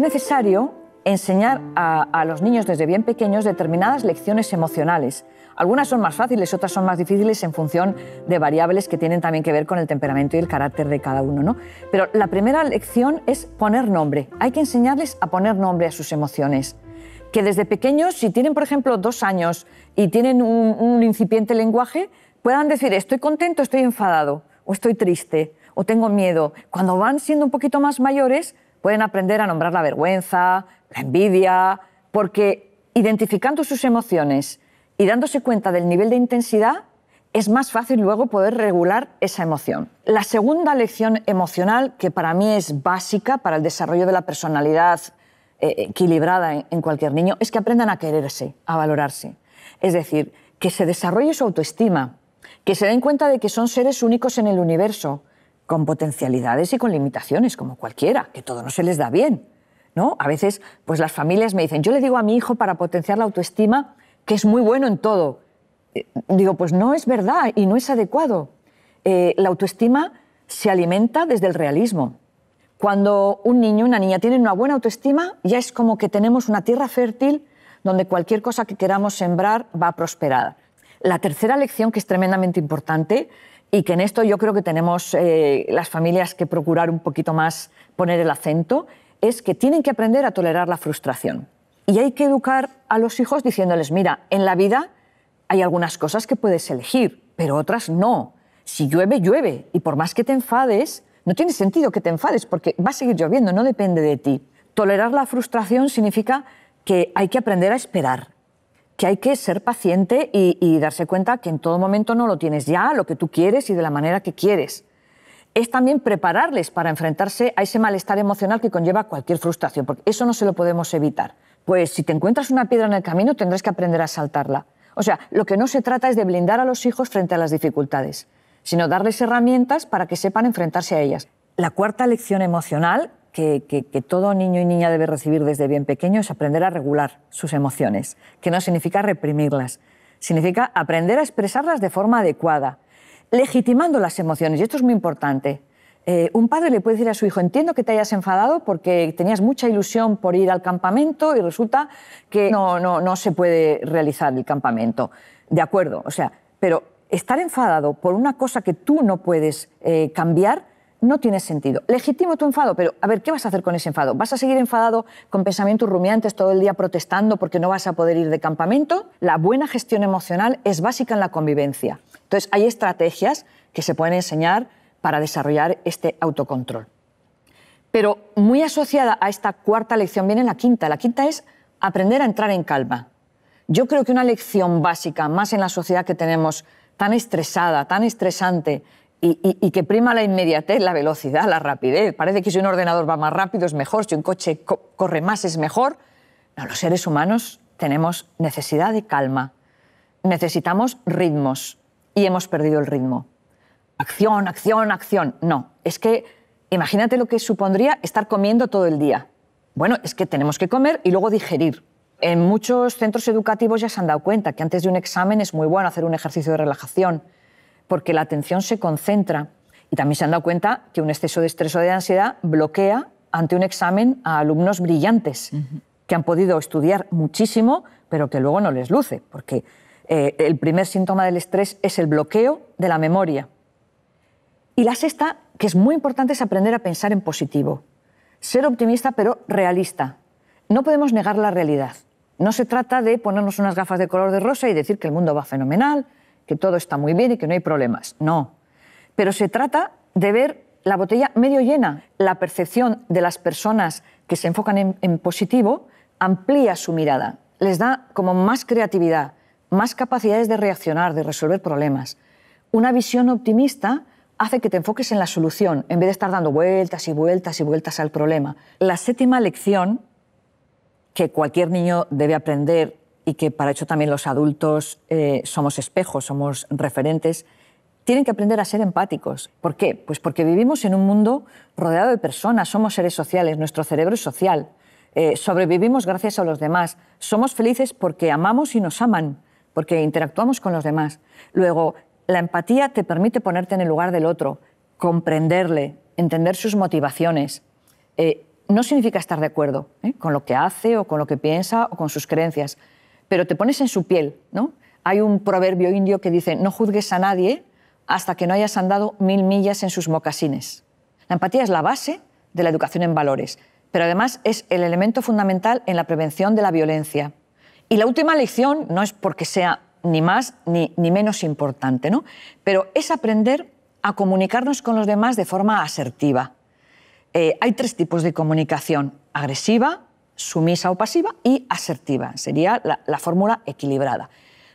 Es necesario enseñar a, los niños desde bien pequeños determinadas lecciones emocionales. Algunas son más fáciles, otras son más difíciles en función de variables que tienen también que ver con el temperamento y el carácter de cada uno. ¿no? Pero la primera lección es poner nombre. Hay que enseñarles a poner nombre a sus emociones. Que desde pequeños, si tienen, por ejemplo, dos años y tienen un, un incipiente lenguaje, puedan decir estoy contento, estoy enfadado, o estoy triste, o tengo miedo. Cuando van siendo un poquito más mayores, Pueden aprender a nombrar la vergüenza, la envidia, porque identificando sus emociones y dándose cuenta del nivel de intensidad, es más fácil luego poder regular esa emoción. La segunda lección emocional, que para mí es básica para el desarrollo de la personalidad eh, equilibrada en cualquier niño, es que aprendan a quererse, a valorarse. Es decir, que se desarrolle su autoestima, que se den cuenta de que son seres únicos en el universo, con potencialidades y con limitaciones, como cualquiera, que todo no se les da bien. ¿no? A veces, pues las familias me dicen, yo le digo a mi hijo para potenciar la autoestima que es muy bueno en todo. Eh, digo, pues no es verdad y no es adecuado. Eh, la autoestima se alimenta desde el realismo. Cuando un niño, una niña tienen una buena autoestima, ya es como que tenemos una tierra fértil donde cualquier cosa que queramos sembrar va a prosperar. La tercera lección, que es tremendamente importante, y que en esto yo creo que tenemos eh, las familias que procurar un poquito más poner el acento, es que tienen que aprender a tolerar la frustración. Y hay que educar a los hijos diciéndoles, mira, en la vida hay algunas cosas que puedes elegir, pero otras no. Si llueve, llueve. Y por más que te enfades, no tiene sentido que te enfades porque va a seguir lloviendo, no depende de ti. Tolerar la frustración significa que hay que aprender a esperar, que hay que ser paciente y, darse cuenta que en todo momento no lo tienes ya, lo que tú quieres y de la manera que quieres es también prepararles para enfrentarse a ese malestar emocional que conlleva cualquier frustración, porque eso no se lo podemos evitar. Pues si te encuentras una piedra en el camino, tendrás que aprender a saltarla. O sea, lo que no se trata es de blindar a los hijos frente a las dificultades, sino darles herramientas para que sepan enfrentarse a ellas. La cuarta lección emocional que, todo niño y niña debe recibir desde bien pequeño es aprender a regular sus emociones, que no significa reprimirlas, significa aprender a expresarlas de forma adecuada, legitimando las emociones, y esto es muy importante. Eh, un padre le puede decir a su hijo, entiendo que te hayas enfadado porque tenías mucha ilusión por ir al campamento y resulta que no, no, se puede realizar el campamento. De acuerdo, o sea, pero estar enfadado por una cosa que tú no puedes eh, cambiar no tiene sentido. Legitimo tu enfado, pero a ver, ¿qué vas a hacer con ese enfado? ¿Vas a seguir enfadado con pensamientos rumiantes todo el día protestando porque no vas a poder ir de campamento? La buena gestión emocional es básica en la convivencia. Entonces, hay estrategias que se pueden enseñar para desarrollar este autocontrol. Pero muy asociada a esta cuarta lección viene la quinta. La quinta es aprender a entrar en calma. Yo creo que una lección básica, más en la sociedad que tenemos tan estresada, tan estresante, y, que prima la inmediatez, la velocidad, la rapidez. Parece que si un ordenador va más rápido es mejor, si un coche corre más es mejor. No, los seres humanos tenemos necesidad de calma, necesitamos ritmos y hemos perdido el ritmo. Acción, acción, acción. No, es que imagínate lo que supondría estar comiendo todo el día. Bueno, es que tenemos que comer y luego digerir. En muchos centros educativos ya se han dado cuenta que antes de un examen es muy bueno hacer un ejercicio de relajación porque la atención se concentra. Y también se han dado cuenta que un exceso de estrés o de ansiedad bloquea ante un examen a alumnos brillantes que han podido estudiar muchísimo, pero que luego no les luce, porque eh, el primer síntoma del estrés es el bloqueo de la memoria. Y la sexta, que es muy importante, es aprender a pensar en positivo. Ser optimista, pero realista. No podemos negar la realidad. No se trata de ponernos unas gafas de color de rosa y decir que el mundo va fenomenal, que todo está muy bien y que no hay problemas. No. Pero se trata de ver la botella medio llena. La percepción de las personas que se enfocan en, positivo amplía su mirada, les da como más creatividad, más capacidades de reaccionar, de resolver problemas. Una visión optimista hace que te enfoques en la solución, en vez de estar dando vueltas y vueltas y vueltas al problema. La séptima lección que cualquier niño debe aprender y que para hecho, también los adultos eh, somos espejos, somos referentes, tienen que aprender a ser empáticos. ¿Por qué? Pues porque vivimos en un mundo rodeado de personas, somos seres sociales, nuestro cerebro es social, eh, sobrevivimos gracias a los demás, somos felices porque amamos y nos aman, porque interactuamos con los demás. Luego, la empatía te permite ponerte en el lugar del otro, comprenderle, entender sus motivaciones. Eh, no significa estar de acuerdo con lo que hace o con lo que piensa o con sus creencias pero te pones en su piel, ¿no? Hay un proverbio indio que dice, no juzgues a nadie hasta que no hayas andado mil millas en sus mocasines. La empatía es la base de la educación en valores, pero además es el elemento fundamental en la prevención de la violencia. Y la última lección no es porque sea ni más ni, menos importante, ¿no? pero es aprender a comunicarnos con los demás de forma asertiva. Eh, hay tres tipos de comunicación, agresiva, sumisa o pasiva y asertiva. Sería la, fórmula equilibrada.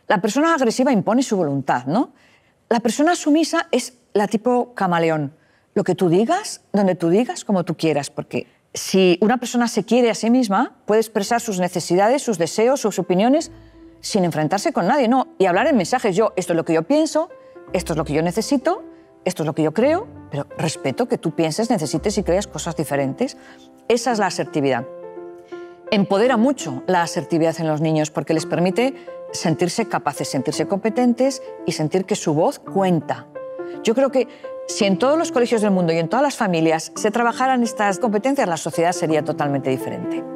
La persona agresiva impone su voluntad, ¿no? La persona sumisa es la tipo camaleón. Lo que tú digas, donde tú digas, como tú quieras, porque si una persona se quiere a sí misma, puede expresar sus necesidades, sus deseos, sus opiniones sin enfrentarse con nadie, ¿no? Y hablar en mensajes, yo, esto es lo que yo pienso, esto es lo que yo necesito, esto es lo que yo creo, pero respeto que tú pienses, necesites y creas cosas diferentes. Esa es la asertividad empodera mucho la asertividad en los niños porque les permite sentirse capaces, sentirse competentes y sentir que su voz cuenta. Yo creo que si en todos los colegios del mundo y en todas las familias se trabajaran estas competencias, la sociedad sería totalmente diferente.